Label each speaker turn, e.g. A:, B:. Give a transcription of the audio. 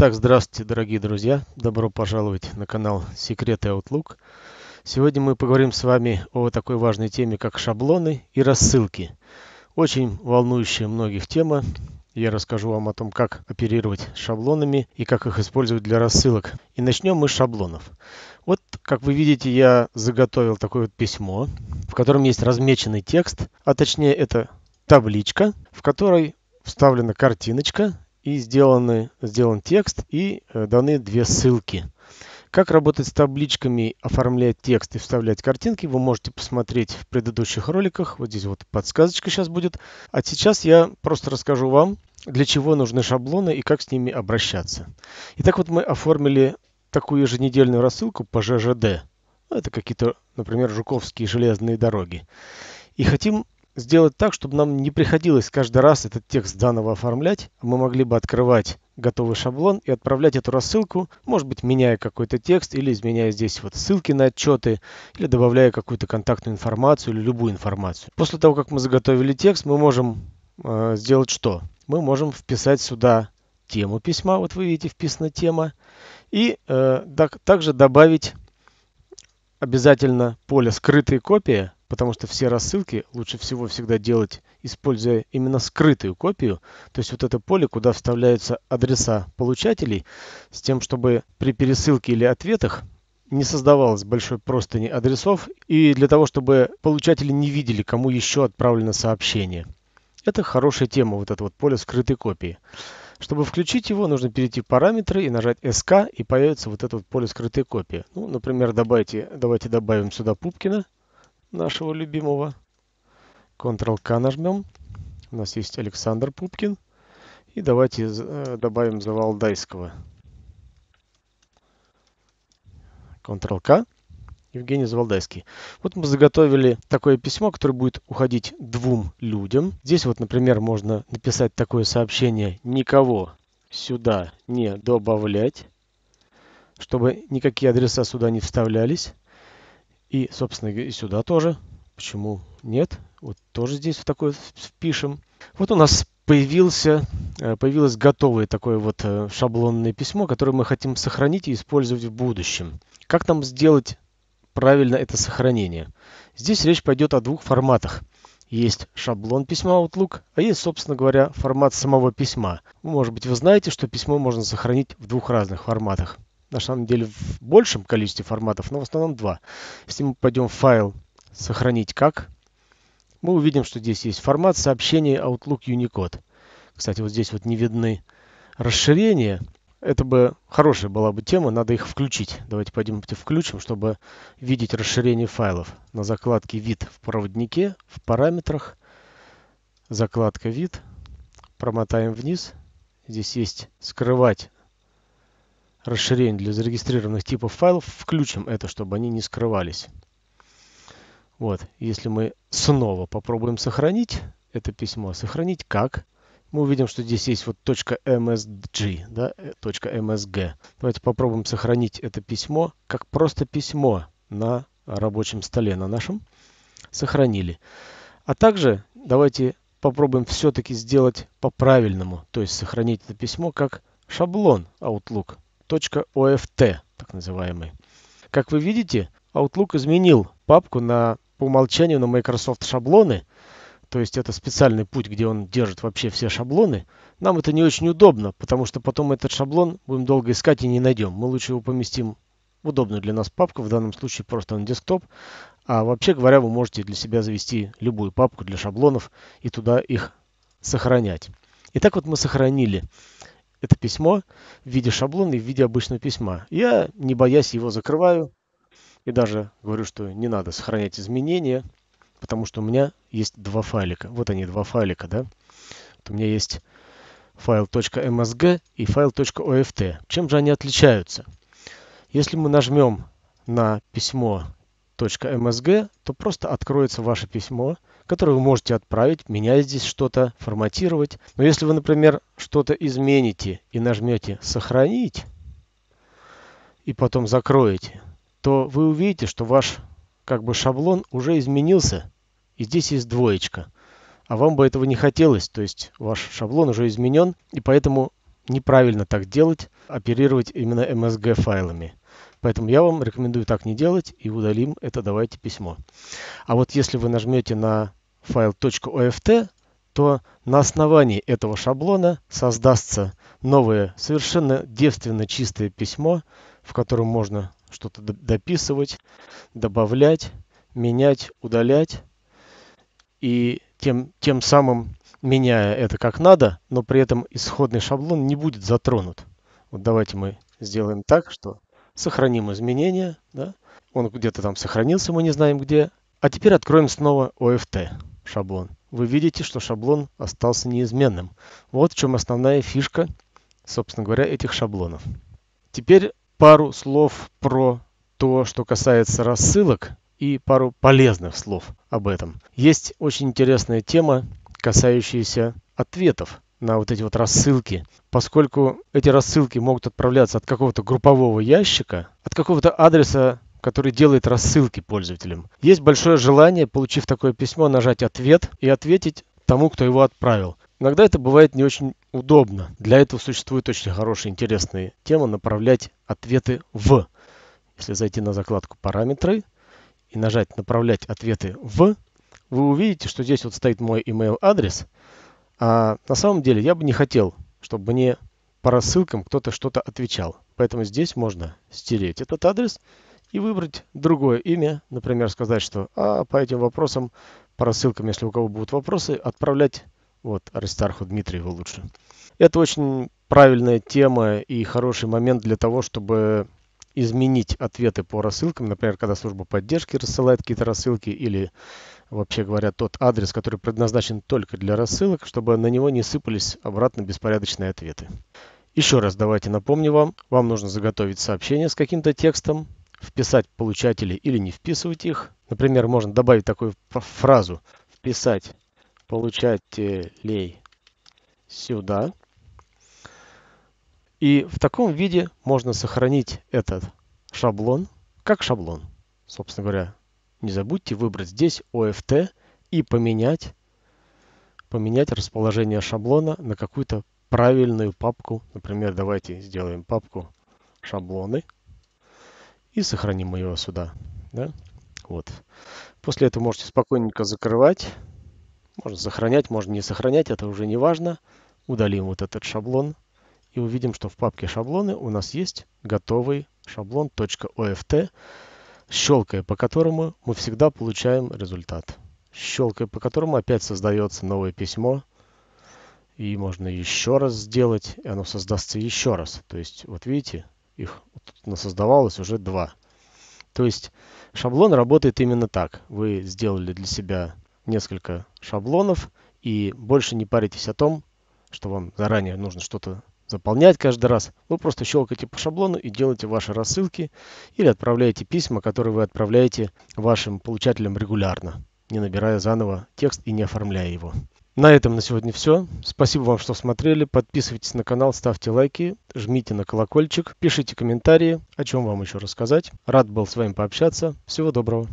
A: Итак, здравствуйте, дорогие друзья! Добро пожаловать на канал Секреты Outlook. Сегодня мы поговорим с вами о такой важной теме, как шаблоны и рассылки. Очень волнующая многих тема. Я расскажу вам о том, как оперировать шаблонами и как их использовать для рассылок. И начнем мы с шаблонов. Вот, как вы видите, я заготовил такое вот письмо, в котором есть размеченный текст, а точнее это табличка, в которой вставлена картиночка и сделаны, сделан текст и э, даны две ссылки. Как работать с табличками, оформлять текст и вставлять картинки, вы можете посмотреть в предыдущих роликах. Вот здесь вот подсказочка сейчас будет. А сейчас я просто расскажу вам, для чего нужны шаблоны и как с ними обращаться. Итак, вот мы оформили такую еженедельную рассылку по ЖЖД. Ну, это какие-то, например, жуковские железные дороги. И хотим сделать так, чтобы нам не приходилось каждый раз этот текст заново оформлять. Мы могли бы открывать готовый шаблон и отправлять эту рассылку, может быть, меняя какой-то текст или изменяя здесь вот ссылки на отчеты, или добавляя какую-то контактную информацию или любую информацию. После того, как мы заготовили текст, мы можем э, сделать что? Мы можем вписать сюда тему письма, вот вы видите, вписана тема, и э, так, также добавить обязательно поле «Скрытые копии», потому что все рассылки лучше всего всегда делать, используя именно скрытую копию, то есть вот это поле, куда вставляются адреса получателей, с тем, чтобы при пересылке или ответах не создавалось большой простыни адресов и для того, чтобы получатели не видели, кому еще отправлено сообщение. Это хорошая тема, вот это вот поле скрытой копии. Чтобы включить его, нужно перейти в параметры и нажать SK, и появится вот это вот поле скрытой копии. Ну, например, добавьте, давайте добавим сюда Пупкина нашего любимого. Ctrl-K нажмем. У нас есть Александр Пупкин. И давайте э, добавим Завалдайского. Ctrl-K. Евгений Завалдайский. Вот мы заготовили такое письмо, которое будет уходить двум людям. Здесь вот, например, можно написать такое сообщение «Никого сюда не добавлять», чтобы никакие адреса сюда не вставлялись. И, собственно, и сюда тоже. Почему нет? Вот тоже здесь в такое впишем. Вот у нас появился, э, появилось готовое такое вот э, шаблонное письмо, которое мы хотим сохранить и использовать в будущем. Как нам сделать правильно это сохранение? Здесь речь пойдет о двух форматах. Есть шаблон письма Outlook, а есть, собственно говоря, формат самого письма. Может быть, вы знаете, что письмо можно сохранить в двух разных форматах на самом деле в большем количестве форматов, но в основном два. Если мы пойдем в файл «Сохранить как», мы увидим, что здесь есть формат сообщений Outlook Unicode. Кстати, вот здесь вот не видны расширения. Это бы хорошая была бы тема, надо их включить. Давайте пойдем включим, чтобы видеть расширение файлов. На закладке «Вид» в проводнике, в параметрах, закладка «Вид», промотаем вниз. Здесь есть «Скрывать расширений для зарегистрированных типов файлов, включим это, чтобы они не скрывались. Вот, если мы снова попробуем сохранить это письмо, сохранить как? Мы увидим, что здесь есть вот .msg, да, э, .msg. Давайте попробуем сохранить это письмо как просто письмо на рабочем столе на нашем. Сохранили. А также давайте попробуем все-таки сделать по-правильному, то есть сохранить это письмо как шаблон Outlook. .oft, так называемый. Как вы видите, Outlook изменил папку на по умолчанию на Microsoft шаблоны, то есть это специальный путь, где он держит вообще все шаблоны. Нам это не очень удобно, потому что потом этот шаблон будем долго искать и не найдем. Мы лучше его поместим в удобную для нас папку, в данном случае просто на десктоп. А вообще говоря, вы можете для себя завести любую папку для шаблонов и туда их сохранять. Итак, вот мы сохранили это письмо в виде шаблона и в виде обычного письма. Я, не боясь его, закрываю и даже говорю, что не надо сохранять изменения, потому что у меня есть два файлика. Вот они, два файлика, да? Вот у меня есть файл .msg эм и файл .oft. Чем же они отличаются? Если мы нажмем на письмо .msg, эм то просто откроется ваше письмо – который вы можете отправить, менять здесь что-то, форматировать. Но если вы, например, что-то измените и нажмете «Сохранить», и потом закроете, то вы увидите, что ваш как бы шаблон уже изменился, и здесь есть двоечка. А вам бы этого не хотелось, то есть ваш шаблон уже изменен, и поэтому неправильно так делать, оперировать именно MSG файлами. Поэтому я вам рекомендую так не делать и удалим это «Давайте письмо». А вот если вы нажмете на файл .oft, то на основании этого шаблона создастся новое, совершенно девственно чистое письмо, в котором можно что-то дописывать, добавлять, менять, удалять. И тем, тем самым, меняя это как надо, но при этом исходный шаблон не будет затронут. Вот давайте мы сделаем так, что сохраним изменения. Да? Он где-то там сохранился, мы не знаем где. А теперь откроем снова OFT шаблон. Вы видите, что шаблон остался неизменным. Вот в чем основная фишка, собственно говоря, этих шаблонов. Теперь пару слов про то, что касается рассылок и пару полезных слов об этом. Есть очень интересная тема, касающаяся ответов на вот эти вот рассылки, поскольку эти рассылки могут отправляться от какого-то группового ящика, от какого-то адреса который делает рассылки пользователям. Есть большое желание, получив такое письмо, нажать «Ответ» и ответить тому, кто его отправил. Иногда это бывает не очень удобно. Для этого существует очень хорошая, интересная тема «Направлять ответы в». Если зайти на закладку «Параметры» и нажать «Направлять ответы в», вы увидите, что здесь вот стоит мой email адрес. А на самом деле я бы не хотел, чтобы мне по рассылкам кто-то что-то отвечал. Поэтому здесь можно стереть этот адрес – и выбрать другое имя, например, сказать, что а, по этим вопросам, по рассылкам, если у кого будут вопросы, отправлять вот Аристарху Дмитриеву лучше. Это очень правильная тема и хороший момент для того, чтобы изменить ответы по рассылкам, например, когда служба поддержки рассылает какие-то рассылки или, вообще говоря, тот адрес, который предназначен только для рассылок, чтобы на него не сыпались обратно беспорядочные ответы. Еще раз давайте напомню вам, вам нужно заготовить сообщение с каким-то текстом, вписать получатели или не вписывать их. Например, можно добавить такую фразу «вписать получателей сюда». И в таком виде можно сохранить этот шаблон как шаблон. Собственно говоря, не забудьте выбрать здесь OFT и поменять, поменять расположение шаблона на какую-то правильную папку. Например, давайте сделаем папку «Шаблоны» и сохраним его сюда. Да? Вот. После этого можете спокойненько закрывать. Можно сохранять, можно не сохранять, это уже не важно. Удалим вот этот шаблон и увидим, что в папке шаблоны у нас есть готовый шаблон .oft, щелкая по которому мы всегда получаем результат. Щелкая по которому опять создается новое письмо, и можно еще раз сделать, и оно создастся еще раз. То есть, вот видите, их создавалось уже два. То есть шаблон работает именно так. Вы сделали для себя несколько шаблонов и больше не паритесь о том, что вам заранее нужно что-то заполнять каждый раз. Вы просто щелкаете по шаблону и делаете ваши рассылки или отправляете письма, которые вы отправляете вашим получателям регулярно, не набирая заново текст и не оформляя его. На этом на сегодня все. Спасибо вам, что смотрели. Подписывайтесь на канал, ставьте лайки, жмите на колокольчик, пишите комментарии, о чем вам еще рассказать. Рад был с вами пообщаться. Всего доброго.